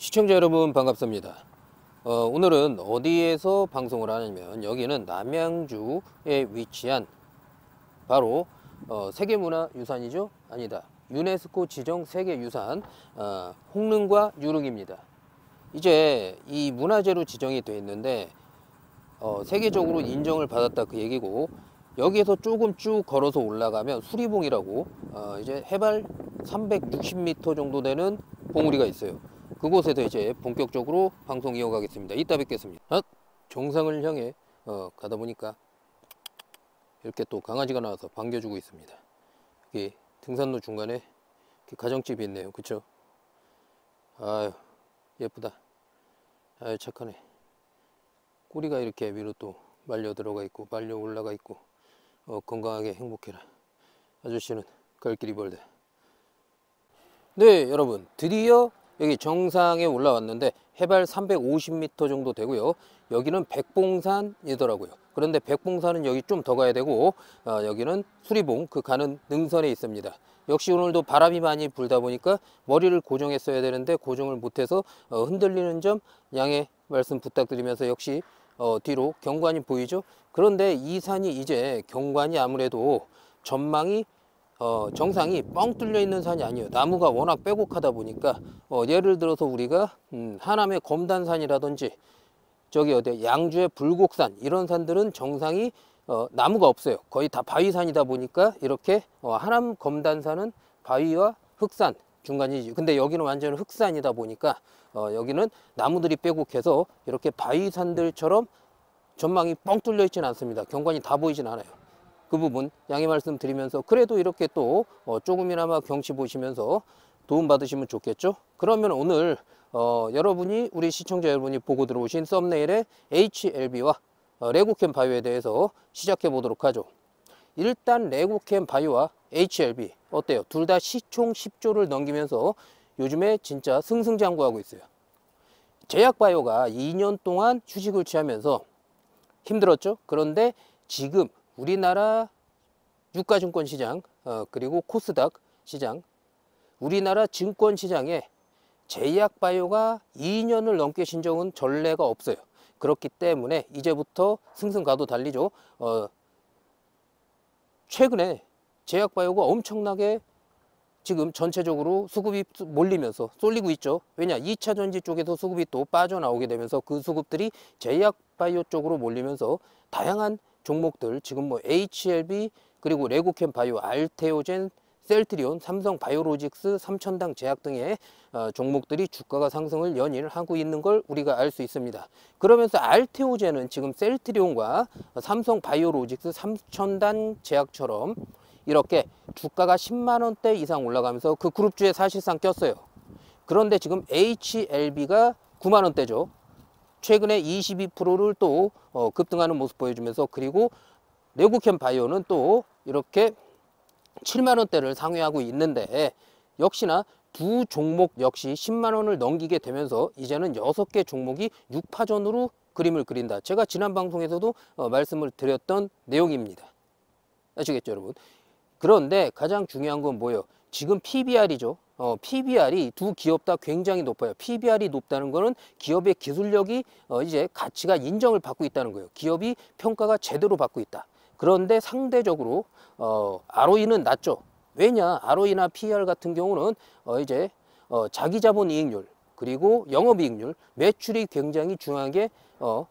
시청자 여러분 반갑습니다. 어, 오늘은 어디에서 방송을 하냐면 여기는 남양주에 위치한 바로 어, 세계문화유산이죠? 아니다. 유네스코 지정 세계유산 어, 홍릉과 유릉입니다. 이제 이 문화재로 지정이 되어 있는데 어, 세계적으로 인정을 받았다 그 얘기고 여기에서 조금 쭉 걸어서 올라가면 수리봉이라고 어, 이제 해발 360m 정도 되는 봉우리가 있어요. 그곳에서 이제 본격적으로 방송 이어가겠습니다. 이따 뵙겠습니다. 아, 정상을 향해 어, 가다 보니까 이렇게 또 강아지가 나와서 반겨주고 있습니다. 여기 등산로 중간에 가정집이 있네요. 그쵸? 아유 예쁘다. 아유 착하네. 꼬리가 이렇게 위로 또 말려 들어가 있고 말려 올라가 있고 어, 건강하게 행복해라. 아저씨는 갈 길이 멀다. 네 여러분 드디어 여기 정상에 올라왔는데 해발 350m 정도 되고요. 여기는 백봉산이더라고요. 그런데 백봉산은 여기 좀 더 가야 되고 어, 여기는 수리봉 그 가는 능선에 있습니다. 역시 오늘도 바람이 많이 불다 보니까 머리를 고정했어야 되는데 고정을 못해서 어, 흔들리는 점 양해 말씀 부탁드리면서 역시 어, 뒤로 경관이 보이죠. 그런데 이 산이 이제 경관이 아무래도 전망이 어, 정상이 뻥 뚫려 있는 산이 아니에요. 나무가 워낙 빼곡하다 보니까 어, 예를 들어서 우리가 음, 하남의 검단산이라든지 저기 어디 양주의 불곡산 이런 산들은 정상이 어, 나무가 없어요. 거의 다 바위산이다 보니까 이렇게 어, 하남 검단산은 바위와 흑산 중간이지. 근데 여기는 완전 흑산이다 보니까 어, 여기는 나무들이 빼곡해서 이렇게 바위산들처럼 전망이 뻥 뚫려 있지는 않습니다. 경관이 다 보이진 않아요. 그 부분 양해 말씀드리면서 그래도 이렇게 또 어, 조금이나마 경치 보시면서 도움받으시면 좋겠죠 그러면 오늘 어, 여러분이 우리 시청자 여러분이 보고 들어오신 썸네일의 HLB와 어, 레고캠 바이오에 대해서 시작해 보도록 하죠 일단 레고캠 바이오와 HLB 어때요? 둘 다 시총 10조를 넘기면서 요즘에 진짜 승승장구하고 있어요 제약바이오가 2년 동안 휴식을 취하면서 힘들었죠 그런데 지금 우리나라 유가증권 시장 어, 그리고 코스닥 시장 우리나라 증권 시장에 제약바이오가 2년을 넘게 신정은 전례가 없어요. 그렇기 때문에 이제부터 승승가도 달리죠. 어, 최근에 제약바이오가 엄청나게 지금 전체적으로 수급이 몰리면서 쏠리고 있죠. 왜냐 2차 전지 쪽에서 수급이 또 빠져나오게 되면서 그 수급들이 제약바이오 쪽으로 몰리면서 다양한 종목들 지금 뭐 HLB 그리고 레고캠 바이오, 알테오젠, 셀트리온, 삼성 바이오로직스, 삼천당 제약 등의 어, 종목들이 주가가 상승을 연일 하고 있는 걸 우리가 알 수 있습니다. 그러면서 알테오젠은 지금 셀트리온과 삼성 바이오로직스, 삼천당 제약처럼 이렇게 주가가 10만 원대 이상 올라가면서 그 그룹주에 사실상 꼈어요. 그런데 지금 HLB가 9만 원대죠. 최근에 22%를 또 어, 급등하는 모습 보여주면서 그리고 레고캠 바이오는 또 이렇게 7만원대를 상회하고 있는데 역시나 두 종목 역시 10만원을 넘기게 되면서 이제는 6개 종목이 6파전으로 그림을 그린다. 제가 지난 방송에서도 어, 말씀을 드렸던 내용입니다. 아시겠죠 여러분? 그런데 가장 중요한 건 뭐예요? 지금 PBR이죠. 어, PBR이 두 기업 다 굉장히 높아요. PBR이 높다는 거는 기업의 기술력이 어, 이제 가치가 인정을 받고 있다는 거예요. 기업이 평가가 제대로 받고 있다. 그런데 상대적으로 어, ROE는 낮죠. 왜냐? ROE나 PER 같은 경우는 어, 이제 어, 자기 자본 이익률 그리고 영업 이익률 매출이 굉장히 중요한게 어,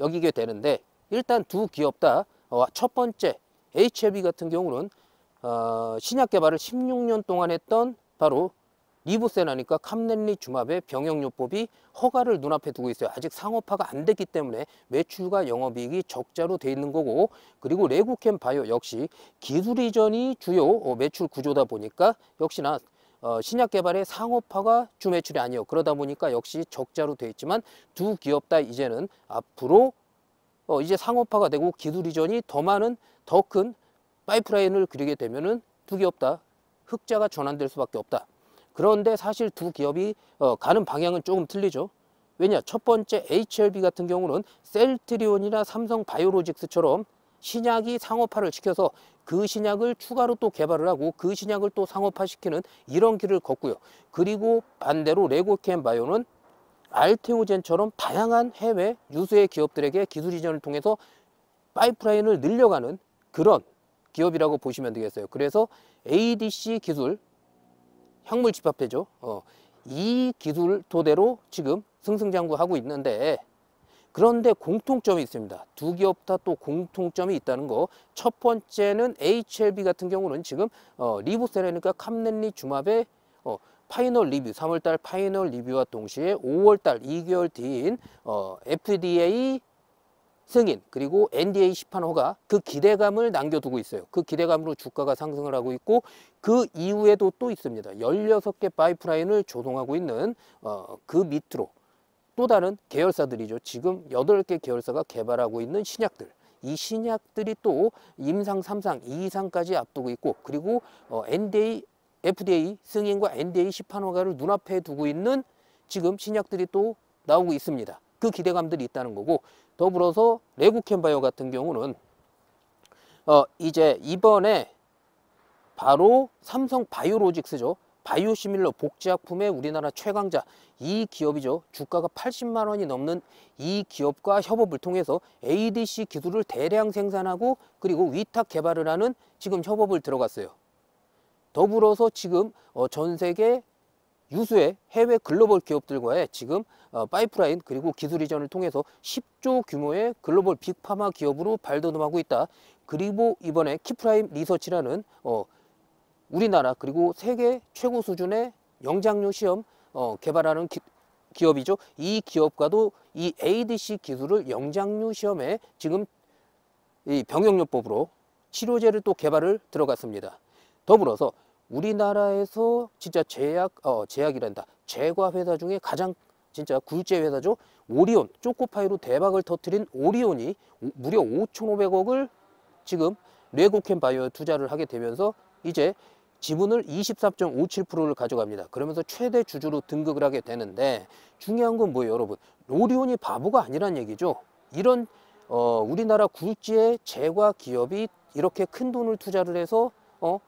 여기게 되는데 일단 두 기업 다첫 어, 번째 HLB e 같은 경우는 어, 신약 개발을 16년 동안 했던 바로 리보세라니까 캄넬리 주마베 병역요법이 허가를 눈앞에 두고 있어요. 아직 상업화가 안 됐기 때문에 매출과 영업이익이 적자로 돼 있는 거고 그리고 레고캠 바이오 역시 기술 이전이 주요 어, 매출 구조다 보니까 역시나 어, 신약 개발의 상업화가 주 매출이 아니요 그러다 보니까 역시 적자로 돼 있지만 두 기업 다 이제는 앞으로 어, 이제 상업화가 되고 기술 이전이 더 많은 더 큰 파이프라인을 그리게 되면은 두 기업 다 흑자가 전환될 수밖에 없다. 그런데 사실 두 기업이 어, 가는 방향은 조금 틀리죠. 왜냐 첫 번째 HLB 같은 경우는 셀트리온이나 삼성 바이오로직스처럼 신약이 상업화를 시켜서 그 신약을 추가로 또 개발을 하고 그 신약을 또 상업화시키는 이런 길을 걷고요. 그리고 반대로 레고캠 바이오는 알테오젠처럼 다양한 해외 유수의 기업들에게 기술 이전을 통해서 파이프라인을 늘려가는 그런 기업이라고 보시면 되겠어요. 그래서 ADC 기술, 향물 집합회죠. 어, 이 기술 토대로 지금 승승장구하고 있는데 그런데 공통점이 있습니다. 두 기업 다 또 공통점이 있다는 거. 첫 번째는 HLB 같은 경우는 지금 어, 리보세라니까 캄넨리 주마베 어, 파이널 리뷰, 3월달 파이널 리뷰와 동시에 5월달 2개월 뒤인 어, FDA 승인 그리고 NDA 시판호가 그 기대감을 남겨두고 있어요. 그 기대감으로 주가가 상승을 하고 있고 그 이후에도 또 있습니다. 1 6개 파이프라인을 조성하고 있는 어, 그 밑으로 또 다른 계열사들이죠. 지금 8개 계열사가 개발하고 있는 신약들 이 신약들이 또 임상 3상2상까지 앞두고 있고 그리고 어, NDA, FDA 승인과 NDA 시판허가를 눈앞에 두고 있는 지금 신약들이 또 나오고 있습니다. 그 기대감들이 있다는 거고 더불어서 레고캠바이오 같은 경우는 어 이제 이번에 바로 삼성 바이오로직스죠. 바이오시밀러 복제약품의 우리나라 최강자 이 기업이죠. 주가가 80만 원이 넘는 이 기업과 협업을 통해서 ADC 기술을 대량 생산하고 그리고 위탁 개발을 하는 지금 협업을 들어갔어요. 더불어서 지금 어, 전 세계 유수의 해외 글로벌 기업들과의 지금 어, 파이프라인 그리고 기술 이전을 통해서 10조 규모의 글로벌 빅파마 기업으로 발돋움하고 있다. 그리고 이번에 키프라임 리서치라는 어, 우리나라 그리고 세계 최고 수준의 영장류 시험 어, 개발하는 기, 기업이죠. 이 기업과도 이 ADC 기술을 영장류 시험에 지금 이 병역요법으로 치료제를 또 개발을 들어갔습니다. 더불어서 우리나라에서 진짜 제약 어 제약이란다 제과 회사 중에 가장 진짜 굴제 회사죠 오리온 초코파이로 대박을 터뜨린 오리온이 무려 5,500억을 지금 레고캠 바이오에 투자를 하게 되면서 이제 지분을 24.57%를 가져갑니다. 그러면서 최대 주주로 등극을 하게 되는데 중요한 건 뭐예요 여러분 오리온이 바보가 아니란 얘기죠. 이런 어, 우리나라 굴지의 제과 기업이 이렇게 큰 돈을 투자를 해서 어,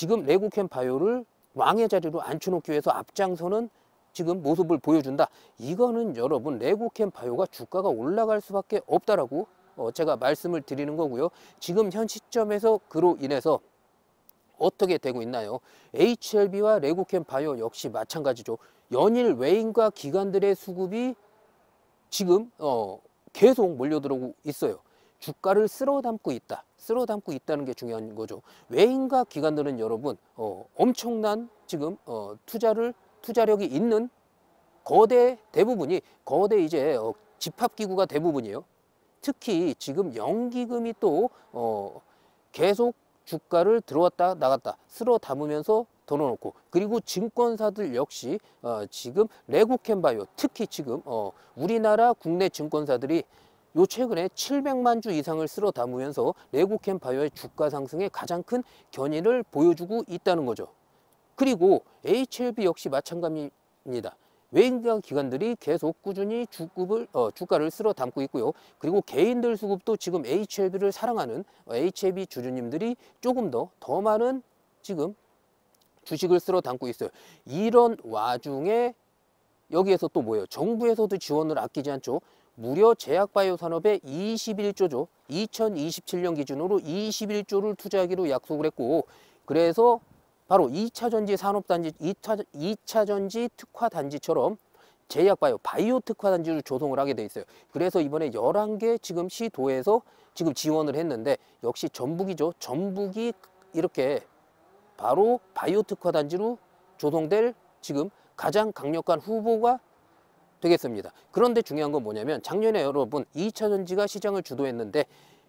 지금 레고캠 바이오를 왕의 자리로 앉혀놓기 위해서 앞장서는 지금 모습을 보여준다. 이거는 여러분 레고캠 바이오가 주가가 올라갈 수밖에 없다라고 어 제가 말씀을 드리는 거고요. 지금 현 시점에서 그로 인해서 어떻게 되고 있나요? HLB와 레고캠 바이오 역시 마찬가지죠. 연일 외인과 기관들의 수급이 지금 어 계속 몰려들어오고 있어요. 주가를 쓸어 담고 있다. 쓸어 담고 있다는 게 중요한 거죠. 외인과 기관들은 여러분 어, 엄청난 지금 어, 투자를 투자력이 있는 거대 대부분이 거대 이제 어, 집합기구가 대부분이에요. 특히 지금 연기금이 또 어, 계속 주가를 들어왔다 나갔다 쓸어 담으면서 돈을 놓고 그리고 증권사들 역시 어, 지금 레고캔바이오 특히 지금 어, 우리나라 국내 증권사들이 요 최근에 700만 주 이상을 쓸어 담으면서 레고캠 바이오의 주가 상승에 가장 큰 견인을 보여주고 있다는 거죠. 그리고 HLB 역시 마찬가지입니다. 외인가 기관들이 계속 꾸준히 주급을, 어, 주가를 쓸어 담고 있고요. 그리고 개인들 수급도 지금 HLB를 사랑하는 어, HLB 주주님들이 조금 더더 더 많은 지금 주식을 쓸어 담고 있어요. 이런 와중에 여기에서 또 뭐예요? 정부에서도 지원을 아끼지 않죠. 무려 제약바이오 산업에 21조죠. 2027년 기준으로 21조를 투자하기로 약속을 했고 그래서 바로 2차 전지 산업단지, 2차, 2차 전지 특화단지처럼 제약바이오, 바이오 특화단지를 조성을 하게 돼 있어요. 그래서 이번에 11개 지금 시도에서 지금 지원을 했는데 역시 전북이죠. 전북이 이렇게 바로 바이오 특화단지로 조성될 지금 가장 강력한 후보가 되겠습니다. 그런데 중요한 건 뭐냐면 작년에 여러분 2차 전지가 시장을 주도했는데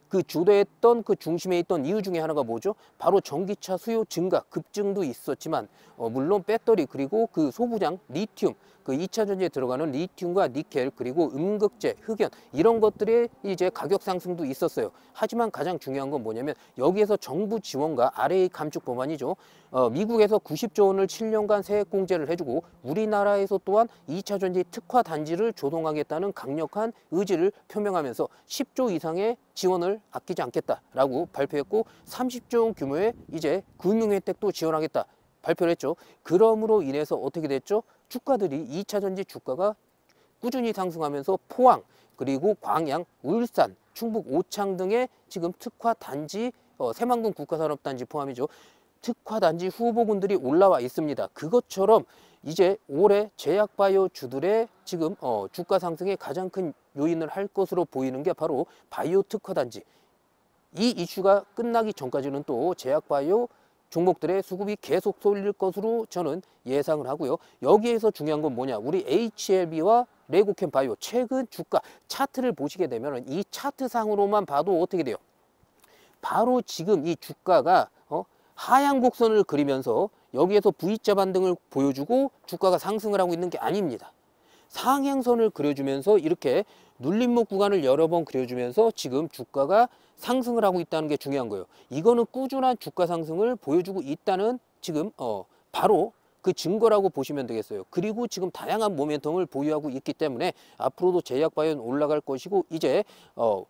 그 주도했던 그 중심에 있던 이유 중에 하나가 뭐죠? 바로 전기차 수요 증가, 급증도 있었지만 어, 물론 배터리 그리고 그 소부장, 리튬 그 2차 전지에 들어가는 리튬과 니켈 그리고 음극재, 흑연 이런 것들의 이제 가격 상승도 있었어요. 하지만 가장 중요한 건 뭐냐면 여기에서 정부 지원과 RA 감축 법안이죠. 어, 미국에서 90조 원을 7년간 세액 공제를 해주고 우리나라에서 또한 2차 전지 특화 단지를 조성하겠다는 강력한 의지를 표명하면서 10조 이상의 지원을 아끼지 않겠다라고 발표했고 30조 원 규모의 이제 금융 혜택도 지원하겠다 발표를 했죠. 그러므로 인해서 어떻게 됐죠? 주가들이 2차전지 주가가 꾸준히 상승하면서 포항 그리고 광양, 울산, 충북 오창 등의 지금 특화 단지 어, 새만금 국가산업단지 포함이죠. 특화 단지 후보군들이 올라와 있습니다. 그것처럼 이제 올해 제약바이오 주들의 지금 어, 주가 상승의 가장 큰 요인을 할 것으로 보이는 게 바로 바이오 특화 단지. 이 이슈가 끝나기 전까지는 또 제약바이오 종목들의 수급이 계속 쏠릴 것으로 저는 예상을 하고요. 여기에서 중요한 건 뭐냐. 우리 HLB와 레고캠 바이오 최근 주가 차트를 보시게 되면 이 차트상으로만 봐도 어떻게 돼요? 바로 지금 이 주가가 어? 하향 곡선을 그리면서 여기에서 V자 반등을 보여주고 주가가 상승을 하고 있는 게 아닙니다. 상향선을 그려주면서 이렇게 눌림목 구간을 여러 번 그려주면서 지금 주가가 상승을 하고 있다는 게 중요한 거예요. 이거는 꾸준한 주가 상승을 보여주고 있다는 지금 어 바로 그 증거라고 보시면 되겠어요. 그리고 지금 다양한 모멘텀을 보유하고 있기 때문에 앞으로도 제약바이오는 올라갈 것이고 이제 어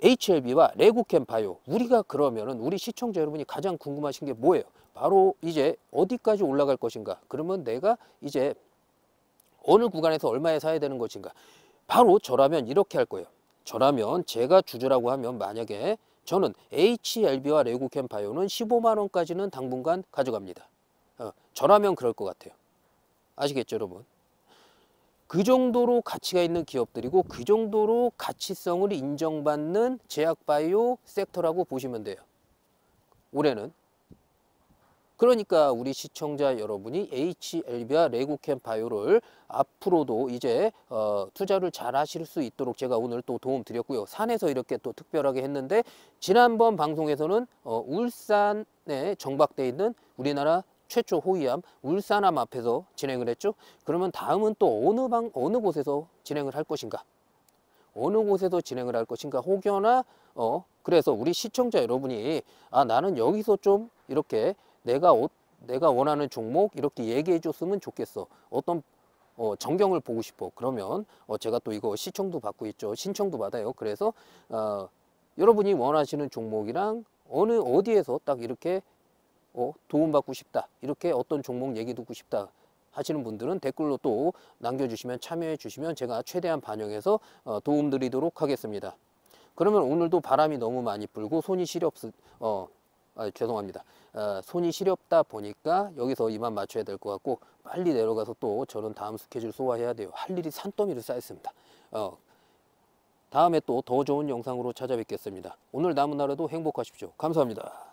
HLB와 레고캠 바이오 우리가 그러면은 우리 시청자 여러분이 가장 궁금하신 게 뭐예요? 바로 이제 어디까지 올라갈 것인가? 그러면 내가 이제 어느 구간에서 얼마에 사야 되는 것인가 바로 저라면 이렇게 할 거예요 저라면 제가 주주라고 하면 만약에 저는 HLB와 레고캠 바이오는 15만원까지는 당분간 가져갑니다 어, 저라면 그럴 것 같아요 아시겠죠 여러분 그 정도로 가치가 있는 기업들이고 그 정도로 가치성을 인정받는 제약바이오 섹터라고 보시면 돼요 올해는 그러니까 우리 시청자 여러분이 HLB와 레고캠 바이오를 앞으로도 이제 어, 투자를 잘 하실 수 있도록 제가 오늘 또 도움 드렸고요. 산에서 이렇게 또 특별하게 했는데 지난번 방송에서는 어, 울산에 정박돼 있는 우리나라 최초 호위함 울산함 앞에서 진행을 했죠. 그러면 다음은 또 어느 방 어느 곳에서 진행을 할 것인가? 어느 곳에서 진행을 할 것인가? 혹여나 어 그래서 우리 시청자 여러분이 아 나는 여기서 좀 이렇게 내가 어, 내가 원하는 종목 이렇게 얘기해 줬으면 좋겠어. 어떤 어, 전경을 보고 싶어. 그러면 어, 제가 또 이거 시청도 받고 있죠. 신청도 받아요. 그래서 어, 여러분이 원하시는 종목이랑 어느 어디에서 딱 이렇게 어, 도움받고 싶다. 이렇게 어떤 종목 얘기 듣고 싶다. 하시는 분들은 댓글로 또 남겨주시면 참여해 주시면 제가 최대한 반영해서 어, 도움드리도록 하겠습니다. 그러면 오늘도 바람이 너무 많이 불고 손이 시렵 어, 아, 죄송합니다. 아, 손이 시렵다 보니까 여기서 이만 맞춰야 될 것 같고 빨리 내려가서 또 저는 다음 스케줄 소화해야 돼요. 할 일이 산더미로 쌓였습니다. 어, 다음에 또 더 좋은 영상으로 찾아뵙겠습니다. 오늘 남은 하루도 행복하십시오. 감사합니다.